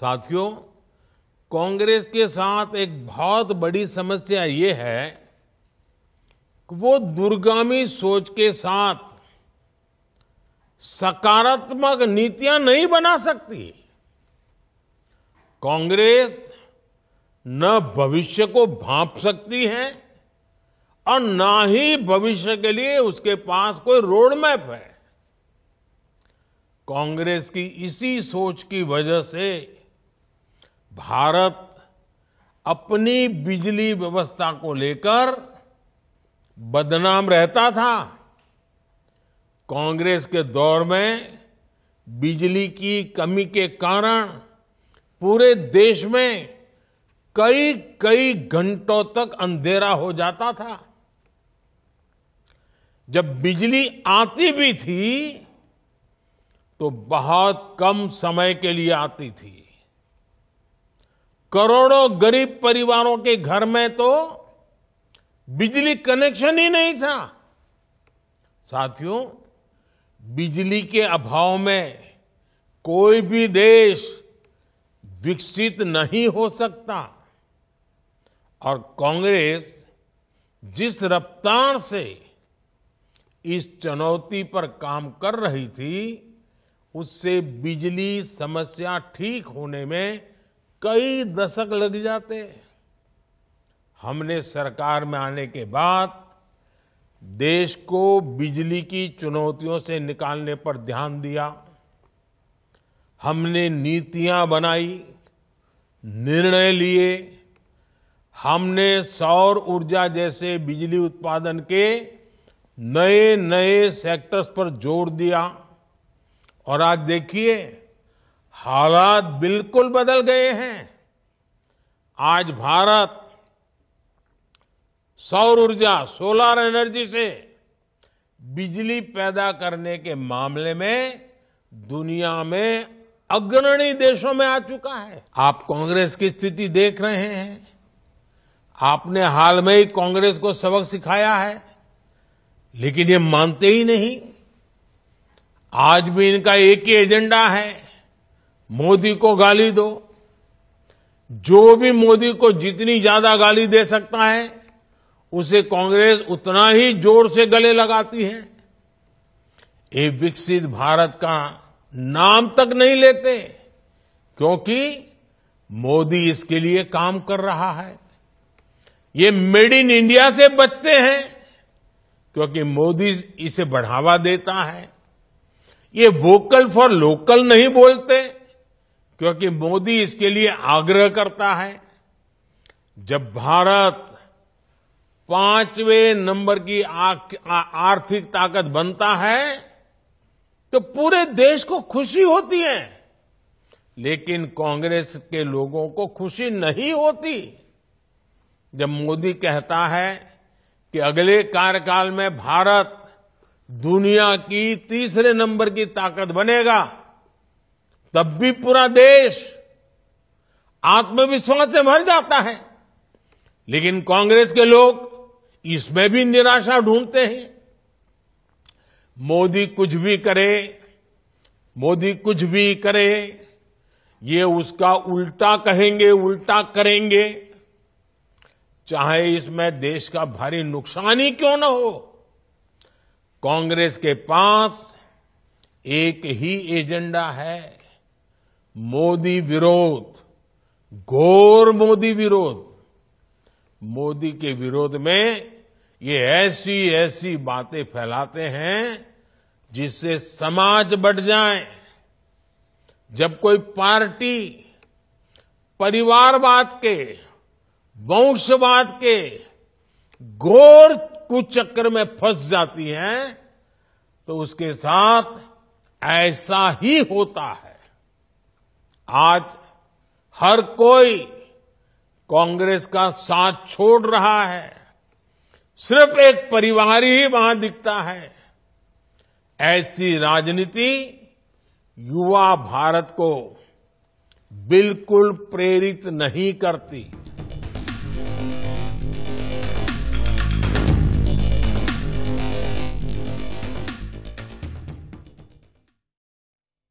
साथियों कांग्रेस के साथ एक बहुत बड़ी समस्या ये है कि वो दुर्गामी सोच के साथ सकारात्मक नीतियां नहीं बना सकती कांग्रेस न भविष्य को भांप सकती है और ना ही भविष्य के लिए उसके पास कोई रोड मैप है कांग्रेस की इसी सोच की वजह से भारत अपनी बिजली व्यवस्था को लेकर बदनाम रहता था कांग्रेस के दौर में बिजली की कमी के कारण पूरे देश में कई कई घंटों तक अंधेरा हो जाता था जब बिजली आती भी थी तो बहुत कम समय के लिए आती थी करोड़ों गरीब परिवारों के घर में तो बिजली कनेक्शन ही नहीं था साथियों बिजली के अभाव में कोई भी देश विकसित नहीं हो सकता और कांग्रेस जिस रफ्तार से इस चुनौती पर काम कर रही थी उससे बिजली समस्या ठीक होने में कई दशक लग जाते हमने सरकार में आने के बाद देश को बिजली की चुनौतियों से निकालने पर ध्यान दिया हमने नीतियां बनाई निर्णय लिए हमने सौर ऊर्जा जैसे बिजली उत्पादन के नए नए सेक्टर्स पर जोर दिया और आज देखिए हालात बिल्कुल बदल गए हैं आज भारत सौर ऊर्जा सोलर एनर्जी से बिजली पैदा करने के मामले में दुनिया में अग्रणी देशों में आ चुका है आप कांग्रेस की स्थिति देख रहे हैं आपने हाल में ही कांग्रेस को सबक सिखाया है लेकिन ये मानते ही नहीं आज भी इनका एक ही एजेंडा है मोदी को गाली दो जो भी मोदी को जितनी ज्यादा गाली दे सकता है उसे कांग्रेस उतना ही जोर से गले लगाती है ये विकसित भारत का नाम तक नहीं लेते क्योंकि मोदी इसके लिए काम कर रहा है ये मेड इन इंडिया से बचते हैं क्योंकि मोदी इसे बढ़ावा देता है ये वोकल फॉर लोकल नहीं बोलते क्योंकि मोदी इसके लिए आग्रह करता है जब भारत पांचवें नंबर की आर्थिक ताकत बनता है तो पूरे देश को खुशी होती है लेकिन कांग्रेस के लोगों को खुशी नहीं होती जब मोदी कहता है कि अगले कार्यकाल में भारत दुनिया की तीसरे नंबर की ताकत बनेगा तब भी पूरा देश आत्मविश्वास से भर जाता है लेकिन कांग्रेस के लोग इसमें भी निराशा ढूंढते हैं मोदी कुछ भी करे मोदी कुछ भी करे ये उसका उल्टा कहेंगे उल्टा करेंगे चाहे इसमें देश का भारी नुकसान ही क्यों न हो कांग्रेस के पास एक ही एजेंडा है मोदी विरोध घोर मोदी विरोध मोदी के विरोध में ये ऐसी ऐसी बातें फैलाते हैं जिससे समाज बढ़ जाए जब कोई पार्टी परिवारवाद के वंशवाद के घोर कुचक्र में फंस जाती है तो उसके साथ ऐसा ही होता है आज हर कोई कांग्रेस का साथ छोड़ रहा है सिर्फ एक परिवार ही वहां दिखता है ऐसी राजनीति युवा भारत को बिल्कुल प्रेरित नहीं करती